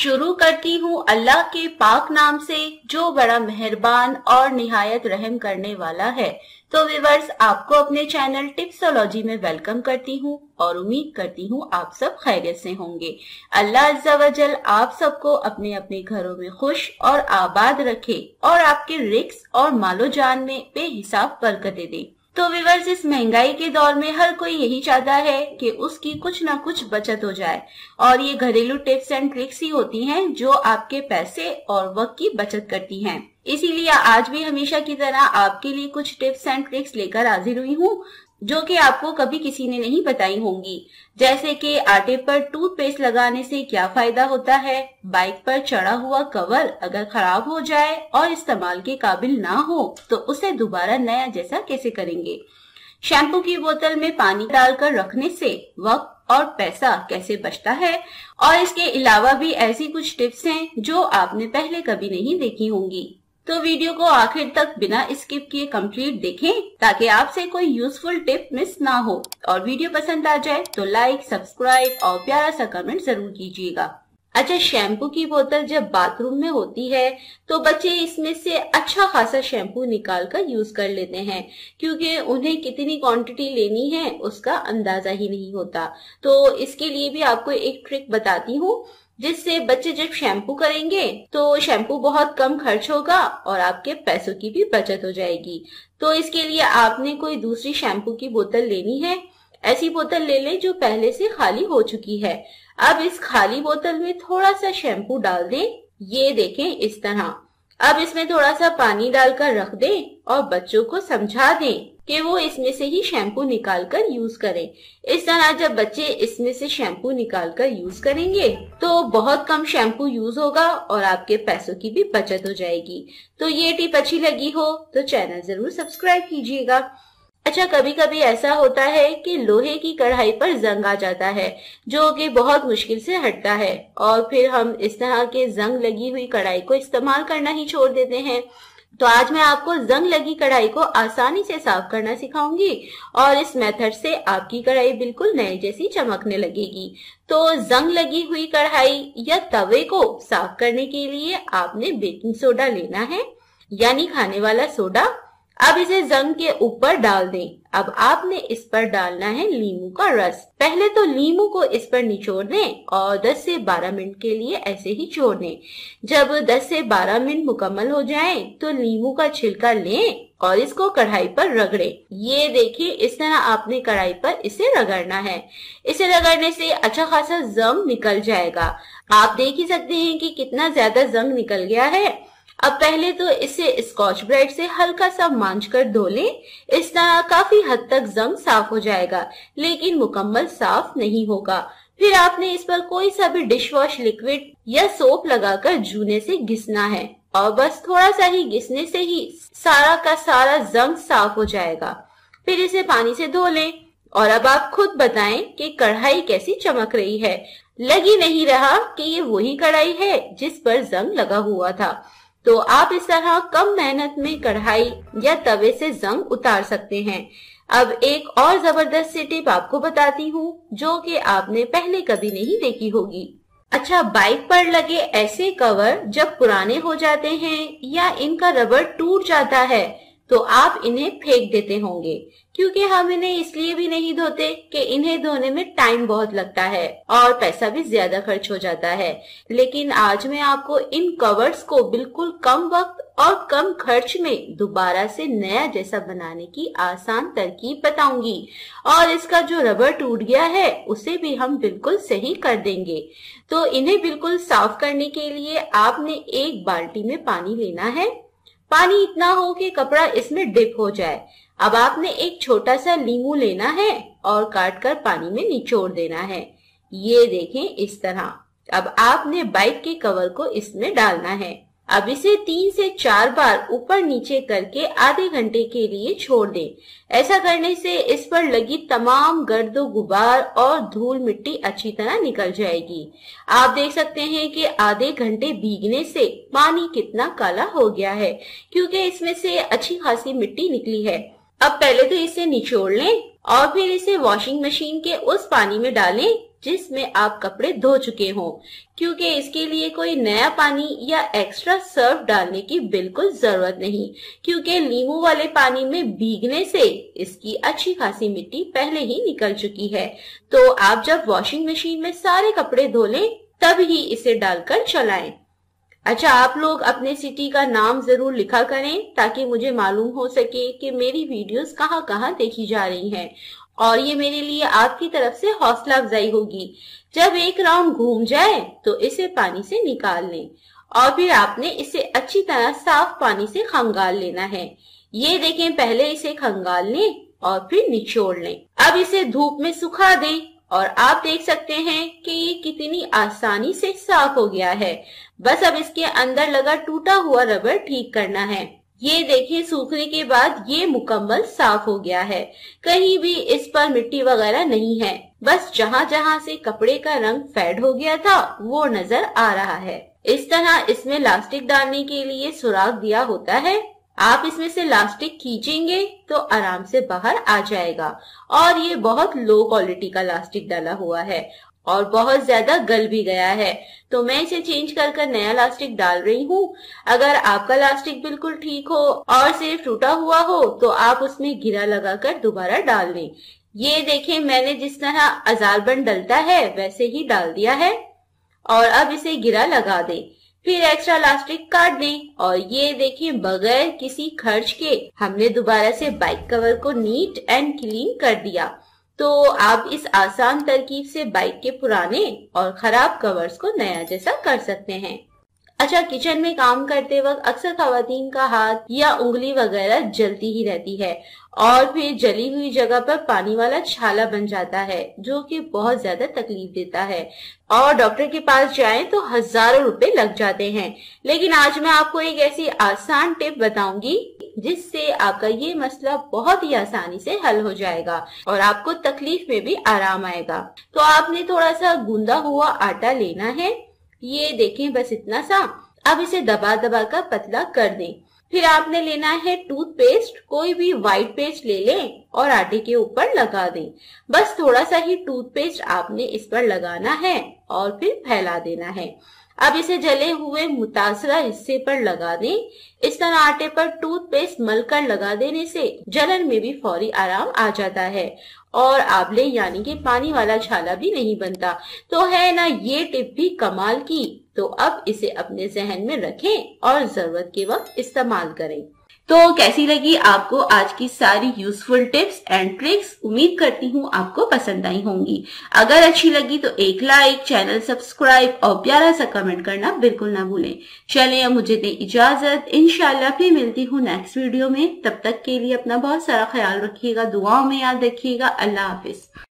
शुरू करती हूँ अल्लाह के पाक नाम से जो बड़ा मेहरबान और निहायत रहम करने वाला है तो विवर्स आपको अपने चैनल टिप्सोलॉजी में वेलकम करती हूँ और उम्मीद करती हूँ आप सब खैरियत से होंगे अल्लाह अज्जावजल आप सबको अपने अपने घरों में खुश और आबाद रखे और आपके रिक्स और मालो जान में बेहिसाब बरकते दे तो विवर्स इस महंगाई के दौर में हर कोई यही चाहता है कि उसकी कुछ ना कुछ बचत हो जाए और ये घरेलू टिप्स एंड ट्रिक्स ही होती हैं जो आपके पैसे और वक्त की बचत करती हैं इसीलिए आज भी हमेशा की तरह आपके लिए कुछ टिप्स एंड ट्रिक्स लेकर हाजिर हुई हूँ जो कि आपको कभी किसी ने नहीं बताई होंगी जैसे कि आटे पर टूथपेस्ट लगाने से क्या फायदा होता है बाइक पर चढ़ा हुआ कवर अगर खराब हो जाए और इस्तेमाल के काबिल ना हो तो उसे दोबारा नया जैसा कैसे करेंगे शैम्पू की बोतल में पानी डालकर रखने से वक्त और पैसा कैसे बचता है और इसके अलावा भी ऐसी कुछ टिप्स हैं जो आपने पहले कभी नहीं देखी होंगी तो वीडियो को आखिर तक बिना स्किप किए कंप्लीट देखें ताकि आपसे कोई यूजफुल टिप मिस ना हो और वीडियो पसंद आ जाए तो लाइक सब्सक्राइब और प्यारा सा कमेंट जरूर कीजिएगा अच्छा शैम्पू की बोतल जब बाथरूम में होती है तो बच्चे इसमें से अच्छा खासा शैम्पू निकाल कर यूज कर लेते हैं क्योंकि उन्हें कितनी क्वांटिटी लेनी है उसका अंदाजा ही नहीं होता तो इसके लिए भी आपको एक ट्रिक बताती हूँ जिससे बच्चे जब शैम्पू करेंगे तो शैम्पू बहुत कम खर्च होगा और आपके पैसों की भी बचत हो जाएगी तो इसके लिए आपने कोई दूसरी शैम्पू की बोतल लेनी है ऐसी बोतल ले लें जो पहले से खाली हो चुकी है अब इस खाली बोतल में थोड़ा सा शैम्पू डाल दें ये देखें इस तरह अब इसमें थोड़ा सा पानी डालकर रख दें और बच्चों को समझा दें कि वो इसमें से ही शैम्पू निकाल कर यूज करें इस तरह जब बच्चे इसमें से शैम्पू निकाल कर यूज करेंगे तो बहुत कम शैम्पू यूज होगा और आपके पैसों की भी बचत हो जाएगी तो ये टिप अच्छी लगी हो तो चैनल जरूर सब्सक्राइब कीजिएगा अच्छा कभी कभी ऐसा होता है कि लोहे की कढ़ाई पर जंग आ जाता है जो कि बहुत मुश्किल से हटता है और फिर हम इस तरह के जंग लगी हुई कढ़ाई को इस्तेमाल करना ही छोड़ देते हैं तो आज मैं आपको जंग लगी कढ़ाई को आसानी से साफ करना सिखाऊंगी और इस मेथड से आपकी कढ़ाई बिल्कुल नए जैसी चमकने लगेगी तो जंग लगी हुई कढ़ाई या तवे को साफ करने के लिए आपने बेकिंग सोडा लेना है यानी खाने वाला सोडा अब इसे जंग के ऊपर डाल दें। अब आपने इस पर डालना है लीमू का रस पहले तो लीमू को इस पर निचोड़ दें और 10 से 12 मिनट के लिए ऐसे ही छोड़ दें। जब 10 से 12 मिनट मुकम्मल हो जाए तो लीमू का छिलका लें और इसको कढ़ाई पर रगड़े ये देखिए इस तरह आपने कढ़ाई पर इसे रगड़ना है इसे रगड़ने से अच्छा खासा जंग निकल जाएगा आप देख ही सकते हैं कि कितना ज्यादा जंग निकल गया है अब पहले तो इसे स्कॉच ब्राइट से हल्का सा मांझ कर धो लें इस तरह काफी हद तक जंग साफ हो जाएगा लेकिन मुकम्मल साफ नहीं होगा फिर आपने इस पर कोई सा भी डिश वॉश लिक्विड या सोप लगाकर जूने से घिसना है और बस थोड़ा सा ही घिसने से ही सारा का सारा जंग साफ हो जाएगा फिर इसे पानी से धो लें और अब आप खुद बताएं कि कढ़ाई कैसी चमक रही है लगी नहीं रहा कि ये वही कढ़ाई है जिस पर जंग लगा हुआ था तो आप इस तरह कम मेहनत में कढ़ाई या तवे से जंग उतार सकते हैं अब एक और जबरदस्त सी टिप आपको बताती हूँ जो कि आपने पहले कभी नहीं देखी होगी अच्छा बाइक पर लगे ऐसे कवर जब पुराने हो जाते हैं या इनका रबर टूट जाता है तो आप इन्हें फेंक देते होंगे क्योंकि हम इन्हें इसलिए भी नहीं धोते कि इन्हें धोने में टाइम बहुत लगता है और पैसा भी ज्यादा खर्च हो जाता है लेकिन आज मैं आपको इन कवर्स को बिल्कुल कम वक्त और कम खर्च में दोबारा से नया जैसा बनाने की आसान तरकीब बताऊंगी और इसका जो रबर टूट गया है उसे भी हम बिल्कुल सही कर देंगे तो इन्हें बिल्कुल साफ करने के लिए आपने एक बाल्टी में पानी लेना है पानी इतना हो कि कपड़ा इसमें डिप हो जाए अब आपने एक छोटा सा लीमू लेना है और काट कर पानी में निचोड़ देना है ये देखें इस तरह अब आपने बाइक के कवर को इसमें डालना है अब इसे तीन से चार बार ऊपर नीचे करके आधे घंटे के लिए छोड़ दें। ऐसा करने से इस पर लगी तमाम गर्दो गुबार और धूल मिट्टी अच्छी तरह निकल जाएगी आप देख सकते हैं कि आधे घंटे भीगने से पानी कितना काला हो गया है क्योंकि इसमें से अच्छी खासी मिट्टी निकली है अब पहले तो इसे निचोड़ लें और फिर इसे वॉशिंग मशीन के उस पानी में डालें जिसमें आप कपड़े धो चुके हों क्योंकि इसके लिए कोई नया पानी या एक्स्ट्रा सर्फ डालने की बिल्कुल जरूरत नहीं क्योंकि नींबू वाले पानी में भीगने से इसकी अच्छी खासी मिट्टी पहले ही निकल चुकी है तो आप जब वॉशिंग मशीन में सारे कपड़े धो लें तब ही इसे डालकर चलाए अच्छा आप लोग अपने सिटी का नाम जरूर लिखा करें ताकि मुझे मालूम हो सके कि मेरी वीडियोस कहाँ कहाँ देखी जा रही हैं और ये मेरे लिए आपकी तरफ से हौसला अफजाई होगी जब एक राउंड घूम जाए तो इसे पानी से निकाल लें और फिर आपने इसे अच्छी तरह साफ पानी से खंगाल लेना है ये देखें पहले इसे खंगाल लें और फिर निचोड़ लें अब इसे धूप में सुखा दें और आप देख सकते हैं कि ये कितनी आसानी से साफ हो गया है बस अब इसके अंदर लगा टूटा हुआ रबर ठीक करना है ये देखिए सूखने के बाद ये मुकम्मल साफ हो गया है कहीं भी इस पर मिट्टी वगैरह नहीं है बस जहाँ जहाँ से कपड़े का रंग फेड हो गया था वो नजर आ रहा है इस तरह इसमें लास्टिक डालने के लिए सुराग दिया होता है आप इसमें से लास्टिक खींचेंगे तो आराम से बाहर आ जाएगा और ये बहुत लो क्वालिटी का लास्टिक डाला हुआ है और बहुत ज्यादा गल भी गया है तो मैं इसे चेंज कर कर नया लास्टिक डाल रही हूँ अगर आपका लास्टिक बिल्कुल ठीक हो और सिर्फ टूटा हुआ हो तो आप उसमें घिरा लगाकर दोबारा डाल दें ये देखें मैंने जिस तरह अजालबन डलता है वैसे ही डाल दिया है और अब इसे गिरा लगा दें फिर एक्स्ट्रा लास्टिक काट दें और ये देखें बगैर किसी खर्च के हमने दोबारा से बाइक कवर को नीट एंड क्लीन कर दिया तो आप इस आसान तरकीब से बाइक के पुराने और खराब कवर्स को नया जैसा कर सकते हैं अच्छा किचन में काम करते वक्त अक्सर खातन का हाथ या उंगली वगैरह जलती ही रहती है और फिर जली हुई जगह पर पानी वाला छाला बन जाता है जो कि बहुत ज्यादा तकलीफ देता है और डॉक्टर के पास जाएं तो हजारों रुपए लग जाते हैं लेकिन आज मैं आपको एक ऐसी आसान टिप बताऊंगी जिससे आपका ये मसला बहुत ही आसानी से हल हो जाएगा और आपको तकलीफ में भी आराम आएगा तो आपने थोड़ा सा गूंदा हुआ आटा लेना है ये देखें बस इतना सा अब इसे दबा दबा कर पतला कर दें फिर आपने लेना है टूथपेस्ट कोई भी व्हाइट पेस्ट ले लें और आटे के ऊपर लगा दें बस थोड़ा सा ही टूथपेस्ट आपने इस पर लगाना है और फिर फैला देना है अब इसे जले हुए मुतासरा हिस्से पर लगा दें इस तरह आटे पर टूथपेस्ट मलकर लगा देने से जलन में भी फौरी आराम आ जाता है और आबले यानी के पानी वाला छाला भी नहीं बनता तो है ना ये टिप भी कमाल की तो अब इसे अपने जहन में रखें और जरूरत के वक्त इस्तेमाल करें तो कैसी लगी आपको आज की सारी यूजफुल टिप्स एंड ट्रिक्स उम्मीद करती हूँ आपको पसंद आई होंगी अगर अच्छी लगी तो एक लाइक चैनल सब्सक्राइब और प्यारा सा कमेंट करना बिल्कुल ना भूलें चलिए अब मुझे दें इजाजत इनशाला फिर मिलती हूँ नेक्स्ट वीडियो में तब तक के लिए अपना बहुत सारा ख्याल रखिएगा दुआओं में याद रखिएगा अल्लाह हाफिज